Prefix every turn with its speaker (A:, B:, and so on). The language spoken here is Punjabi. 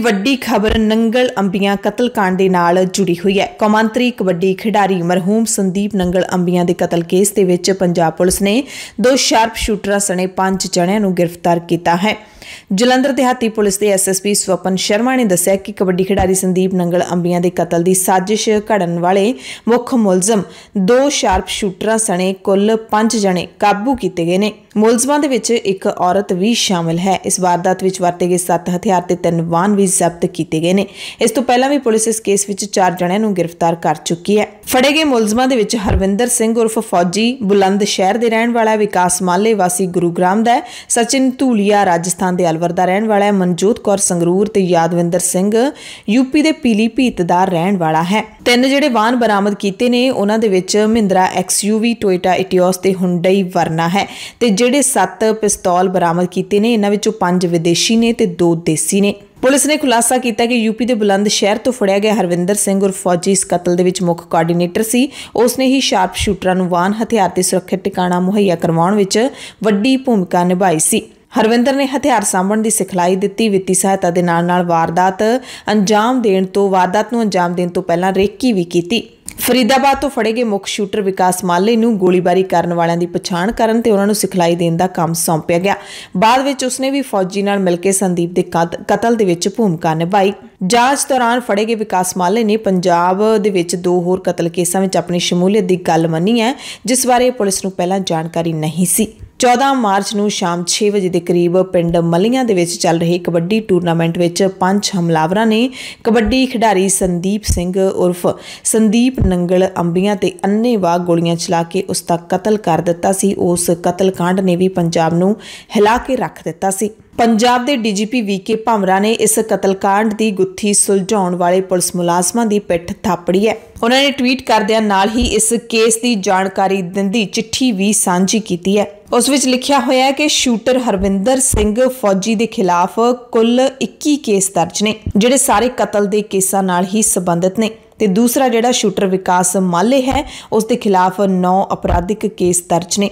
A: ਵੱਡੀ ਖਬਰ ਨੰਗਲ ਅੰਬੀਆਂ ਕਤਲकांड ਦੇ ਨਾਲ ਜੁੜੀ ਹੋਈ ਹੈ ਕੌਮਾਂਤਰੀ ਕਬੱਡੀ ਖਿਡਾਰੀ ਮਰਹੂਮ ਸੰਦੀਪ ਨੰਗਲ ਅੰਬੀਆਂ ਦੇ ਕਤਲ ਕੇਸ ਦੇ ਵਿੱਚ ਪੰਜਾਬ ਪੁਲਿਸ ਨੇ ਦੋ ਸ਼ਾਰਪ ਸ਼ੂਟਰਾਂ ਸਣੇ ਪੰਜ ਜਣਿਆਂ ਨੂੰ ਗ੍ਰਿਫਤਾਰ ਕੀਤਾ ਹੈ ਜਲੰਧਰ ਦਿਹਾਤੀ ਪੁਲਿਸ ਦੇ ਐਸਐਸਪੀ ਸਵਪਨ ਸ਼ਰਮਾ ਨੇ ਦੱਸਿਆ ਕਿ ਕਬੱਡੀ ਖਿਡਾਰੀ ਸੰਦੀਪ ਨੰਗਲ ਅੰਬੀਆਂ ਦੇ ਕਤਲ ਦੀ ਸਾਜ਼ਿਸ਼ ਘੜਨ ਵਾਲੇ ਮੁੱਖ ਮੁਲਜ਼ਮ ਦੋ ਸ਼ਾਰਪ ਸ਼ੂਟਰਾਂ ਸਣੇ ਕੁੱਲ 5 ਜਣੇ ਕਾਬੂ ਕੀਤੇ ਗਏ ਨੇ ਮੁਲਜ਼ਮਾਂ ਦੇ ਵਿੱਚ ਇੱਕ ਔਰਤ ਵੀ ਸ਼ਾਮਲ ਹੈ ਇਸ ਵਾਰਦਾਤ ਵਿੱਚ ਵਰਤੇ ਗਏ 7 ਹਥਿਆਰ ਤੇ 3 ਵਾਹਨ ਵੀ ਜ਼ਬਤ ਕੀਤੇ ਗਏ ਨੇ ਇਸ ਤੋਂ ਪਹਿਲਾਂ ਵੀ ਪੁਲਿਸ ਇਸ ਕੇਸ ਵਿੱਚ 4 ਜਣਿਆਂ ਨੂੰ ਗ੍ਰਿਫਤਾਰ ਕਰ ਚੁੱਕੀ ਹੈ ਫੜੇ ਗਏ ਮੁਲਜ਼ਮਾਂ ਦੇ ਵਿੱਚ ਹਰਵਿੰਦਰ ਸਿੰਘ ਉਰਫ ਫੌਜੀ ਬੁਲੰਦ ਸ਼ਹਿਰ ਦੇ ਰਹਿਣ ਵਾਲਾ ਵਿਕਾਸ ਮਾਲੇ ਵਾਸੀ ਗੁਰੂਗ੍ਰਾਮ ਦਾ ਸਚਿਨ ਧੂਲੀਆ ਰਾਜਸਥਾਨ ਦਿਆਲਵਰ ਦਾ ਰਹਿਣ ਵਾਲਾ ਹੈ ਮਨਜੋਤ ਕੌਰ ਸੰਗਰੂਰ ਤੇ ਯਾਦਵਿੰਦਰ ਸਿੰਘ ਯੂਪੀ ਦੇ ਪੀਲੀ ਭੀਤ ਦਾ ਰਹਿਣ ਵਾਲਾ ਹੈ ਤਿੰਨ ਜਿਹੜੇ ਵਾਹਨ ਬਰਾਮਦ ਕੀਤੇ ਨੇ ਉਹਨਾਂ ਦੇ ਵਿੱਚ ਮਹਿੰਦਰਾ ਐਕਸਯੂਵੀ ਟੋਇਟਾ ਇਟਿਓਸ ਤੇ ਹੁੰਡਈ ਵਰਨਾ ਹੈ ਤੇ ਜਿਹੜੇ 7 ਪਿਸਤੌਲ ਬਰਾਮਦ ਕੀਤੇ ਨੇ ਇਹਨਾਂ ਵਿੱਚੋਂ 5 ਵਿਦੇਸ਼ੀ ਨੇ ਤੇ 2 ਦੇਸੀ ਨੇ ਪੁਲਿਸ ਨੇ ਖੁਲਾਸਾ ਕੀਤਾ ਕਿ ਯੂਪੀ ਦੇ ਬੁਲੰਦ ਸ਼ਹਿਰ ਤੋਂ ਫੜਿਆ ਗਿਆ ਹਰਵਿੰਦਰ ਸਿੰਘ ਉਰ ਫੌਜੀ ਇਸ ਕਤਲ ਦੇ ਵਿੱਚ ਮੁੱਖ ਕੋਆਰਡੀਨੇਟਰ ਸੀ ਉਸ ਨੇ ਹੀ ਸ਼ਾਰਪ ਸ਼ੂਟਰਾਂ ਨੂੰ ਵਾਹਨ ਹਥਿਆਰ ਤੇ ਸੁਰੱਖਿਅਤ ਟਿਕਾਣਾ ਮੁਹੱਈਆ ਕਰਵਾਉਣ ਵਿੱਚ ਵੱਡੀ ਭੂਮਿਕਾ ਨਿਭਾਈ ਸੀ ਹਰਵਿੰਦਰ ਨੇ ਹਥਿਆਰ ਸਾਂਭਣ ਦੀ ਸਿਖਲਾਈ ਦਿੱਤੀ ਵਿੱਤੀ ਸਹਾਇਤਾ ਦੇ ਨਾਲ ਨਾਲ ਵਾਰਦਾਤ ਅੰਜਾਮ ਦੇਣ ਤੋਂ ਵਾਰਦਾਤ ਨੂੰ ਅੰਜਾਮ ਦੇਣ ਤੋਂ ਪਹਿਲਾਂ ਰੇਕੀ ਵੀ ਕੀਤੀ ਫਰੀਦਾਬਾਦ ਤੋਂ ਫੜੇ ਗਏ ਮੁੱਖ ਸ਼ੂਟਰ ਵਿਕਾਸ ਮਾਲੇ ਨੂੰ ਗੋਲੀਬਾਰੀ ਕਰਨ ਵਾਲਿਆਂ ਦੀ ਪਛਾਣ ਕਰਨ ਤੇ ਉਹਨਾਂ ਨੂੰ ਸਿਖਲਾਈ ਦੇਣ ਦਾ ਕੰਮ ਸੌਂਪਿਆ ਗਿਆ ਬਾਅਦ ਵਿੱਚ ਉਸਨੇ ਵੀ ਫੌਜੀ ਨਾਲ ਮਿਲ ਕੇ ਸੰਦੀਪ ਦੇ ਕਤਲ ਦੇ ਵਿੱਚ ਭੂਮਿਕਾ ਨਿਭਾਈ ਜਾਂਚ ਦੌਰਾਨ ਫੜੇ ਗਏ ਵਿਕਾਸ ਮਾਲੇ ਨੇ ਪੰਜਾਬ ਦੇ ਵਿੱਚ ਦੋ ਹੋਰ ਕਤਲ ਕੇਸਾਂ ਵਿੱਚ ਆਪਣੀ ਸ਼ਮੂਲੀਅਤ ਦੀ ਗੱਲ ਮੰਨੀ ਹੈ ਜਿਸ ਬਾਰੇ ਪੁਲਿਸ ਨੂੰ ਪਹਿਲਾਂ ਜਾਣਕਾਰੀ ਨਹੀਂ ਸੀ 14 ਮਾਰਚ ਨੂੰ ਸ਼ਾਮ 6 ਵਜੇ ਦੇ ਕਰੀਬ ਪਿੰਡ ਮਲੀਆਂ ਦੇ ਵਿੱਚ ਚੱਲ ਰਹੇ ਕਬੱਡੀ ਟੂਰਨਾਮੈਂਟ ਵਿੱਚ ਪੰਜ ਹਮਲਾਵਰਾਂ ਨੇ ਕਬੱਡੀ ਖਿਡਾਰੀ ਸੰਦੀਪ ਸਿੰਘ ਉਰਫ ਸੰਦੀਪ ਨੰਗਲ ਅੰਬੀਆਂ ਤੇ ਵਾਗ ਗੋਲੀਆਂ ਚਲਾ ਕੇ ਉਸ ਦਾ ਕਤਲ ਕਰ ਦਿੱਤਾ ਸੀ ਉਸ ਕਤਲकांड ਨੇ ਵੀ ਪੰਜਾਬ ਨੂੰ ਹਿਲਾ ਕੇ ਰੱਖ ਦਿੱਤਾ ਸੀ ਪੰਜਾਬ ਦੇ ਡੀਜੀਪੀ ਵੀਕੇ ਭਮਰਾ ਨੇ ਇਸ ਕਤਲकांड ਦੀ ਜੂਠੀ ਸੁਲਝਾਉਣ ਵਾਲੇ ਪੁਲਿਸ ਮੁਲਾਜ਼ਮਾਂ ਦੀ ਪਿੱਠ ਥਾਪੜੀ ਹੈ ਉਹਨਾਂ ਨੇ ਟਵੀਟ ਕਰਦਿਆਂ ਨਾਲ ਹੀ ਇਸ ਕੇਸ ਦੀ ਜਾਣਕਾਰੀ ਦਿੰਦੀ ਚਿੱਠੀ ਵੀ ਸਾਂਝੀ ਕੀਤੀ ਹੈ ਉਸ ਵਿੱਚ ਲਿਖਿਆ ਹੋਇਆ ਹੈ ਕਿ ਸ਼ੂਟਰ ਹਰਵਿੰਦਰ ਸਿੰਘ ਫੌਜੀ ਦੇ ਖਿਲਾਫ ਕੁੱਲ 21 ਕੇਸ ਦਰਜ ਨੇ ਜਿਹੜੇ ਸਾਰੇ ਕਤਲ ਦੇ ਕੇਸਾਂ ਨਾਲ ਹੀ ਸੰਬੰਧਿਤ ਨੇ ਤੇ ਦੂਸਰਾ ਜਿਹੜਾ ਸ਼ੂਟਰ ਵਿਕਾਸ ਮਾਲੇ ਹੈ ਉਸ ਦੇ ਖਿਲਾਫ 9 ਅਪਰਾਧਿਕ ਕੇਸ ਦਰਜ ਨੇ